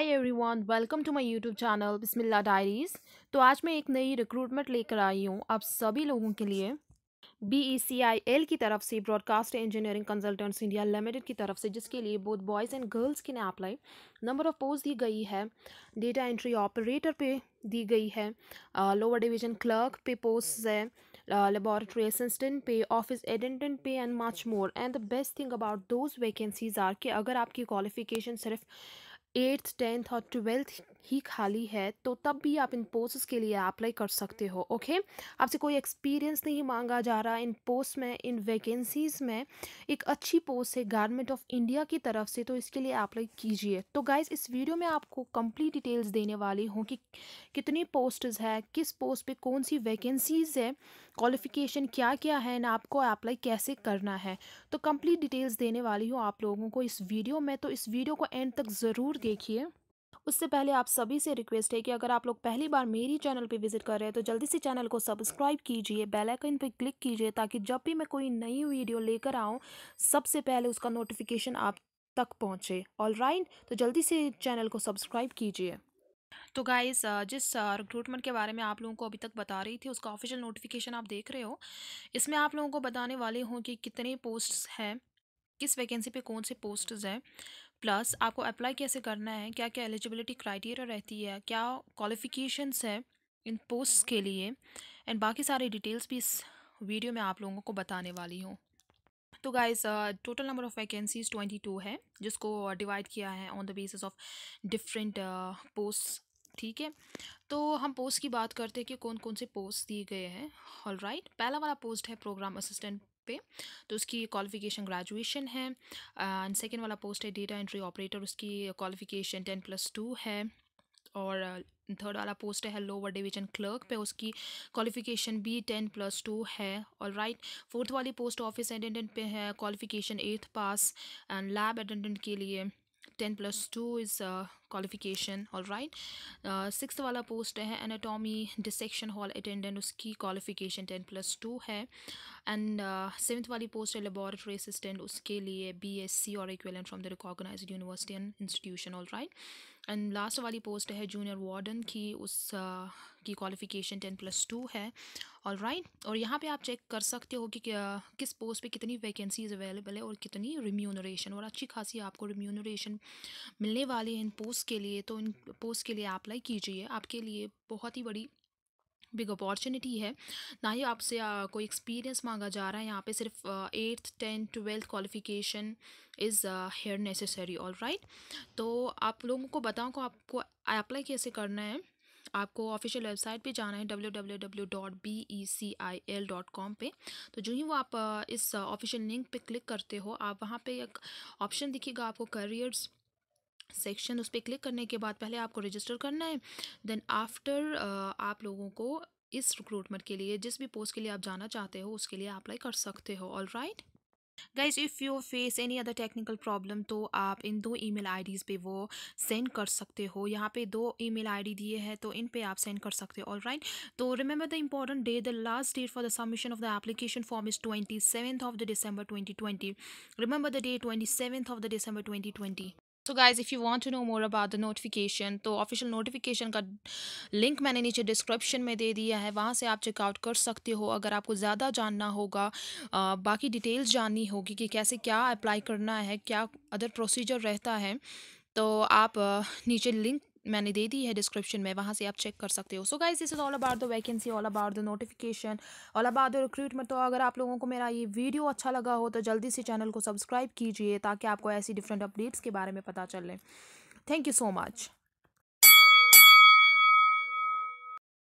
Every everyone welcome to my YouTube channel Bismillah diaries तो आज मैं एक नई रिक्रूटमेंट लेकर आई हूँ आप सभी लोगों के लिए B E C I L की तरफ से broadcast engineering consultants India limited की तरफ से जिसके लिए बोथ बॉयज़ एंड गर्ल्स के ने अप्लाई नंबर ऑफ़ पोस्ट दी गई है डेटा एंट्री ऑपरेटर पे दी गई है लोअर डिवीजन क्लर्क पे पोस्ट है लेबॉरेटरी असिस्टेंट पे ऑफिस एटेंडेंट पे and much more and the best thing about those vacancies are कि अगर आपकी क्वालिफिकेशन सिर्फ 8th, 10th, or 12th ही खाली है तो तब भी आप इन पोस्ट के लिए अप्लाई कर सकते हो ओके आपसे कोई एक्सपीरियंस नहीं मांगा जा रहा इन पोस्ट में इन वैकेंसीज़ में एक अच्छी पोस्ट है गवर्नमेंट ऑफ इंडिया की तरफ से तो इसके लिए अप्लाई कीजिए तो गाइज़ इस वीडियो में आपको कंप्लीट डिटेल्स देने वाली हूँ कि कितनी पोस्ट है किस पोस्ट पर कौन सी वैकेंसीज़ है क्वालिफ़िकेशन क्या क्या है ना आपको अप्लाई कैसे करना है तो कंप्लीट डिटेल्स देने वाली हूँ आप लोगों को इस वीडियो में तो इस वीडियो को एंड तक ज़रूर देखिए उससे पहले आप सभी से रिक्वेस्ट है कि अगर आप लोग पहली बार मेरी चैनल पर विजिट कर रहे हैं तो जल्दी से चैनल को सब्सक्राइब कीजिए बेलाइकन पर क्लिक कीजिए ताकि जब भी मैं कोई नई वीडियो लेकर आऊँ सबसे पहले उसका नोटिफिकेशन आप तक पहुँचे ऑल राइट तो जल्दी से चैनल को सब्सक्राइब कीजिए तो गाइस जिस रिक्रूटमेंट के बारे में आप लोगों को अभी तक बता रही थी उसका ऑफिशियल नोटिफिकेशन आप देख रहे हो इसमें आप लोगों को बताने वाले हों कि कितने पोस्ट्स हैं किस वैकेंसी पे कौन से पोस्ट्स हैं प्लस आपको अप्लाई कैसे करना है क्या क्या एलिजिबिलिटी क्राइटेरिया रहती है क्या क्वालिफिकेशंस है इन पोस्ट के लिए एंड बाकी सारे डिटेल्स भी इस वीडियो में आप लोगों को बताने वाली हूँ तो guys total number of vacancies twenty two है जिसको डिवाइड किया है on the basis of different post ठीक है तो हम पोस्ट की बात करते हैं कि कौन कौन से पोस्ट दिए गए हैं ऑल राइट पहला वाला पोस्ट है प्रोग्राम असिस्टेंट पे तो उसकी क्वालिफिकेशन ग्रेजुएशन है एंड uh, सेकेंड वाला पोस्ट है डेटा एंट्री ऑपरेटर उसकी क्वालिफिकेशन टेन प्लस टू है और थर्ड uh, वाला पोस्ट है लोअर डिवीजन क्लर्क पे उसकी क्वालिफिकेशन भी टेन प्लस टू है और राइट फोर्थ वाली पोस्ट ऑफिस अटेंडेंट पे है qualification eighth pass and lab attendant के लिए ten plus two is qualification all right six वाला पोस्ट है एनाटॉमी डिसेक्शन हॉल अटेंडेंट उसकी क्वालिफिकेशन टेन प्लस टू है एंड सेवन्थ uh, वाली पोस्ट है लेबॉरेटरी असिस्टेंट उसके लिए बी एस सी और equivalent from the recognise university and institution all right and last वाली पोस्ट है जूनियर वार्डन की उस uh, की क्वालिफिकेशन टेन प्लस टू है ऑल राइट right? और यहाँ पे आप चेक कर सकते हो कि क्या, uh, किस पोस्ट पे कितनी वैकेंसीज अवेलेबल है और कितनी रिम्यूनरेशन और अच्छी खासी आपको रिम्यूनरेशन मिलने वाली है इन पोस्ट पोस्ट के लिए तो इन पोस्ट के लिए अप्लाई कीजिए आपके लिए बहुत ही बड़ी बिग अपॉर्चुनिटी है ना ही आपसे कोई एक्सपीरियंस मांगा जा रहा है यहाँ पे सिर्फ eighth tenth twelfth qualification is here necessary all right तो आप लोगों को बताऊँ को आपको अप्लाई कैसे करना है आपको ऑफिशियल वेबसाइट पे जाना है W W W dot B E C I L dot com पर तो जो ही वो आप इस ऑफिशियल लिंक पे क्लिक करते हो आप वहाँ पे एक ऑप्शन दिखेगा आपको करियर्स सेक्शन उस पर क्लिक करने के बाद पहले आपको रजिस्टर करना है देन आफ्टर आप लोगों को इस रिक्रूटमेंट के लिए जिस भी पोस्ट के लिए आप जाना चाहते हो उसके लिए अप्लाई कर सकते हो all right guys if you face any other technical problem तो आप इन दो ईमेल आईडीज़ पे वो सेंड कर सकते हो यहाँ पे दो ईमेल आईडी दिए हैं तो इन पे आप सेंड कर सकते हो ऑल राइट तो remember the important day the last date for the submission of the application form is twenty seventh of the December twenty twenty remember the day twenty seventh of the December twenty twenty तो guys if you want to know more about the notification तो official notification का link मैंने नीचे description में दे दिया है वहाँ से आप चेकआउट कर सकते हो अगर आपको ज़्यादा जानना होगा बाकी डिटेल्स जाननी होगी कि कैसे क्या अप्लाई करना है क्या अदर प्रोसीजर रहता है तो आप नीचे लिंक मैंने दे दी है डिस्क्रिप्शन में वहाँ से आप चेक कर सकते हो so guys this is all about the vacancy all about the notification all about the recruitment तो अगर आप लोगों को मेरा ये वीडियो अच्छा लगा हो तो जल्दी से चैनल को सब्सक्राइब कीजिए ताकि आपको ऐसी डिफरेंट अपडेट्स के बारे में पता चले थैंक यू सो मच